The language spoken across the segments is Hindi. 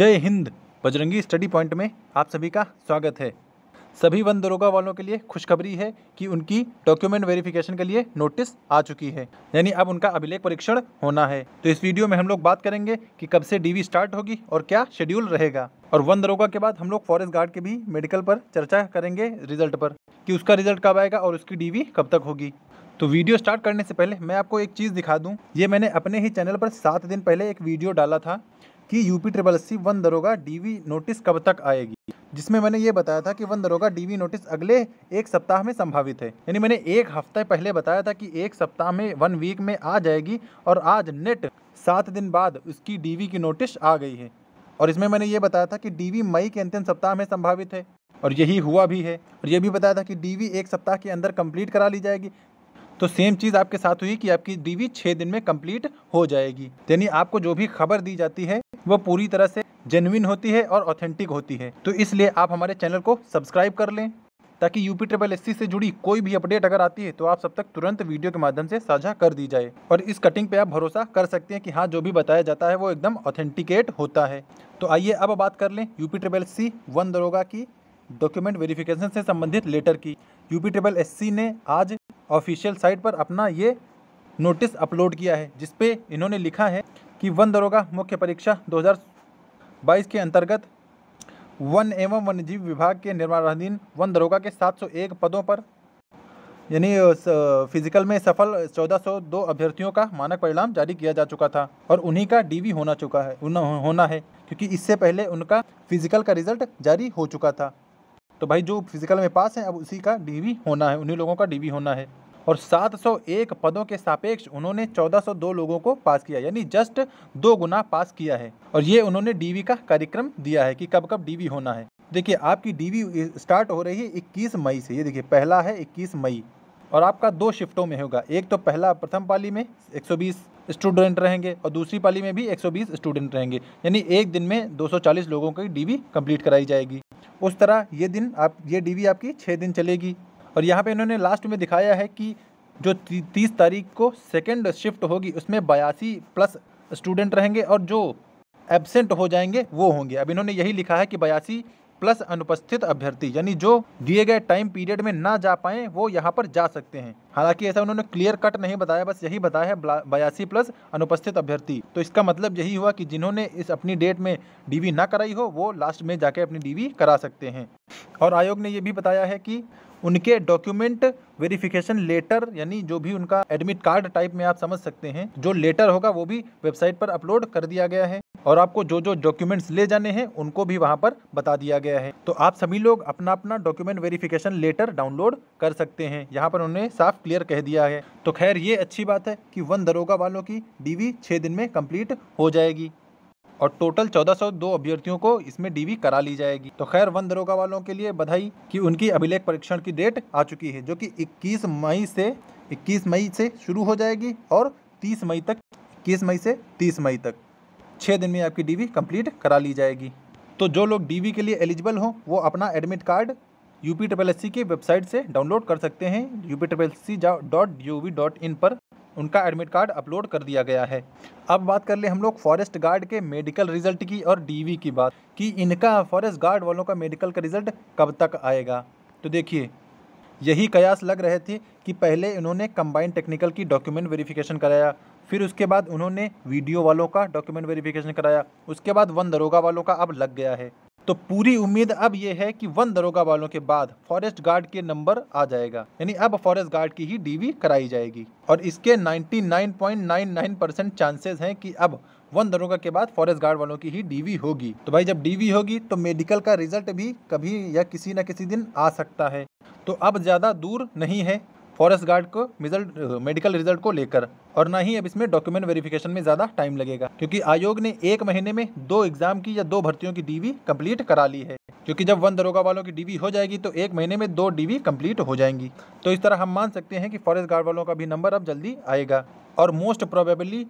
जय हिंद बजरंगी स्टडी पॉइंट में आप सभी का स्वागत है सभी वन दरोगा वालों के लिए खुशखबरी है कि उनकी डॉक्यूमेंट वेरिफिकेशन के लिए नोटिस आ चुकी है यानी अब उनका अभिलेख परीक्षण होना है तो इस वीडियो में हम लोग बात करेंगे कि कब से डीवी स्टार्ट होगी और क्या शेड्यूल रहेगा और वन दरोगा के बाद हम लोग फॉरेस्ट गार्ड के भी मेडिकल पर चर्चा करेंगे रिजल्ट पर कि उसका रिजल्ट कब आएगा और उसकी डीवी कब तक होगी तो वीडियो स्टार्ट करने से पहले मैं आपको एक चीज़ दिखा दूं ये मैंने अपने ही चैनल पर सात दिन पहले एक वीडियो डाला था कि यूपी ट्रिपल सी वन दरोगा डीवी नोटिस कब तक आएगी जिसमें मैंने ये बताया था कि वन दरोगा डीवी नोटिस अगले एक सप्ताह में संभावित है यानी मैंने एक हफ्ते पहले बताया था कि एक सप्ताह में वन वीक में आ जाएगी और आज नेट सात दिन बाद उसकी डीवी की नोटिस आ गई है और इसमें मैंने ये बताया था कि डीवी मई के अंतिम सप्ताह में संभावित है और यही हुआ भी है और यह भी बताया था कि डीवी एक सप्ताह के अंदर कंप्लीट करा ली जाएगी तो सेम चीज़ आपके साथ हुई कि आपकी डीवी छः दिन में कंप्लीट हो जाएगी यानी आपको जो भी खबर दी जाती है वो पूरी तरह से जेनविन होती है और ऑथेंटिक होती है तो इसलिए आप हमारे चैनल को सब्सक्राइब कर लें ताकि यूपी ट्रिपल एस से जुड़ी कोई भी अपडेट अगर आती है तो आप सब तक तुरंत वीडियो के माध्यम से साझा कर दी जाए और इस कटिंग पे आप भरोसा कर सकते हैं कि हाँ जो भी बताया जाता है वो एकदम ऑथेंटिकेट होता है तो आइए अब बात कर लें यूपी ट्रिपल एस वन दरोगा की डॉक्यूमेंट वेरिफिकेशन से संबंधित लेटर की यूपी ट्रिपल एस ने आज ऑफिशियल साइट पर अपना ये नोटिस अपलोड किया है जिसपे इन्होंने लिखा है कि वन दरोगा मुख्य परीक्षा 2022 के अंतर्गत वन एवं जीव विभाग के निर्माणाधीन वन दरोगा के 701 पदों पर यानी फिजिकल में सफल 1402 अभ्यर्थियों का मानक परिणाम जारी किया जा चुका था और उन्हीं का डीवी होना चुका है होना है क्योंकि इससे पहले उनका फिजिकल का रिजल्ट जारी हो चुका था तो भाई जो फिजिकल में पास है अब उसी का डीवी होना है उन्हीं लोगों का डीवी होना है और 701 पदों के सापेक्ष उन्होंने 1402 लोगों को पास किया यानी जस्ट दो गुना पास किया है और ये उन्होंने डीवी का कार्यक्रम दिया है कि कब कब डीवी होना है देखिए आपकी डीवी स्टार्ट हो रही है इक्कीस मई से ये देखिए पहला है इक्कीस मई और आपका दो शिफ्टों में होगा एक तो पहला प्रथम पाली में एक स्टूडेंट रहेंगे और दूसरी पाली में भी एक स्टूडेंट रहेंगे यानी एक दिन में दो लोगों की डी कंप्लीट कराई जाएगी उस तरह ये दिन आप ये डीवी आपकी छः दिन चलेगी और यहाँ पे इन्होंने लास्ट में दिखाया है कि जो तीस तारीख को सेकेंड शिफ्ट होगी उसमें बयासी प्लस स्टूडेंट रहेंगे और जो एबसेंट हो जाएंगे वो होंगे अब इन्होंने यही लिखा है कि बयासी प्लस अनुपस्थित अभ्यर्थी यानी जो दिए गए टाइम पीरियड में ना जा पाएँ वो यहाँ पर जा सकते हैं हालांकि ऐसा उन्होंने क्लियर कट नहीं बताया बस यही बताया है बयासी प्लस अनुपस्थित अभ्यर्थी तो इसका मतलब यही हुआ कि जिन्होंने इस अपनी डेट में डीवी ना कराई हो वो लास्ट में जाके अपनी डीवी करा सकते हैं और आयोग ने ये भी बताया है कि उनके डॉक्यूमेंट वेरिफिकेशन लेटर यानी जो भी उनका एडमिट कार्ड टाइप में आप समझ सकते हैं जो लेटर होगा वो भी वेबसाइट पर अपलोड कर दिया गया है और आपको जो जो डॉक्यूमेंट्स ले जाने हैं उनको भी वहाँ पर बता दिया गया है तो आप सभी लोग अपना अपना डॉक्यूमेंट वेरिफिकेशन लेटर डाउनलोड कर सकते हैं यहाँ पर उन्होंने साफ क्लियर कह दिया है तो खैर ये अच्छी बात है कि वन दरोगा वालों की डीवी छः दिन में कंप्लीट हो जाएगी और टोटल 1402 अभ्यर्थियों को इसमें डीवी करा ली जाएगी तो खैर वन दरोगा वालों के लिए बधाई कि उनकी अभिलेख परीक्षण की डेट आ चुकी है जो कि 21 मई से 21 मई से शुरू हो जाएगी और 30 मई तक 21 मई से 30 मई तक छः दिन में आपकी डीवी कंप्लीट करा ली जाएगी तो जो लोग डीवी के लिए एलिजिबल हों वो अपना admit card U P S C की वेबसाइट से डाउनलोड कर सकते हैं U P C dot V dot in पर उनका एडमिट कार्ड अपलोड कर दिया गया है अब बात कर ले हम लोग फॉरेस्ट गार्ड के मेडिकल रिजल्ट की और डीवी की बात कि इनका फॉरेस्ट गार्ड वालों का मेडिकल का रिजल्ट कब तक आएगा तो देखिए यही कयास लग रहे थे कि पहले इन्होंने कंबाइंड टेक्निकल की डॉक्यूमेंट वेरिफिकेशन कराया फिर उसके बाद उन्होंने वीडियो वालों का डॉक्यूमेंट वेरिफिकेशन कराया उसके बाद वन दरोगा वालों का अब लग गया है तो पूरी उम्मीद अब ये है कि वन दरोगा वालों के बाद फॉरेस्ट गार्ड के नंबर आ जाएगा यानी अब फॉरेस्ट गार्ड की ही डीवी कराई जाएगी और इसके 99.99 परसेंट चांसेस हैं कि अब वन दरोगा के बाद फॉरेस्ट गार्ड वालों की ही डीवी होगी तो भाई जब डीवी होगी तो मेडिकल का रिजल्ट भी कभी या किसी न किसी दिन आ सकता है तो अब ज़्यादा दूर नहीं है फॉरेस्ट गार्ड को रिजल्ट मेडिकल रिजल्ट को लेकर और ना ही अब इसमें डॉक्यूमेंट वेरिफिकेशन में ज़्यादा टाइम लगेगा क्योंकि आयोग ने एक महीने में दो एग्जाम की या दो भर्तियों की डीवी कंप्लीट करा ली है क्योंकि जब वन दरोगा वालों की डीवी हो जाएगी तो एक महीने में दो डीवी कंप्लीट हो जाएंगी तो इस तरह हम मान सकते हैं कि फॉरेस्ट गार्ड वालों का भी नंबर अब जल्दी आएगा और मोस्ट प्रोबेबली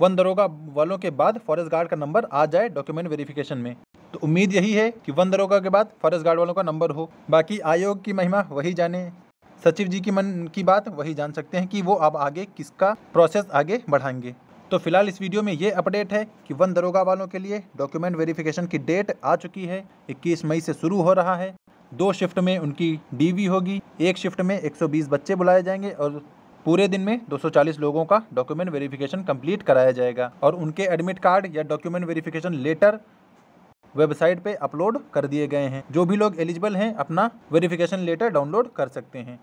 वन दरोगा वालों के बाद फॉरेस्ट गार्ड का नंबर आ जाए डॉक्यूमेंट वेरिफिकेशन में तो उम्मीद यही है कि वन दरोगा के बाद फॉरेस्ट गार्ड वालों का नंबर हो बाकी आयोग की महिमा वही जाने सचिव जी की मन की बात वही जान सकते हैं कि वो अब आगे किसका प्रोसेस आगे बढ़ाएंगे तो फिलहाल इस वीडियो में ये अपडेट है कि वन दरोगा वालों के लिए डॉक्यूमेंट वेरिफिकेशन की डेट आ चुकी है 21 मई से शुरू हो रहा है दो शिफ्ट में उनकी डीवी होगी एक शिफ्ट में 120 बच्चे बुलाए जाएंगे और पूरे दिन में 240 लोगों का डॉक्यूमेंट वेरिफिकेशन कंप्लीट कराया जाएगा और उनके एडमिट कार्ड या डॉक्यूमेंट वेरिफिकेशन लेटर वेबसाइट पे अपलोड कर दिए गए हैं जो भी लोग एलिजिबल हैं अपना वेरिफिकेशन लेटर डाउनलोड कर सकते हैं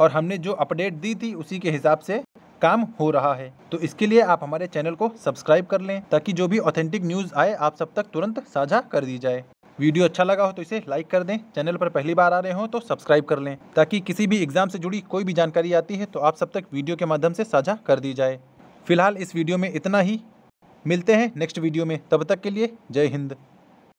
और हमने जो अपडेट दी थी उसी के हिसाब से काम हो रहा है तो इसके लिए आप हमारे चैनल को सब्सक्राइब कर लें ताकि जो भी ऑथेंटिक न्यूज़ आए आप सब तक तुरंत साझा कर दी जाए वीडियो अच्छा लगा हो तो इसे लाइक कर दें चैनल पर पहली बार आ रहे हो तो सब्सक्राइब कर लें ताकि किसी भी एग्ज़ाम से जुड़ी कोई भी जानकारी आती है तो आप सब तक वीडियो के माध्यम से साझा कर दी जाए फिलहाल इस वीडियो में इतना ही मिलते हैं नेक्स्ट वीडियो में तब तक के लिए जय हिंद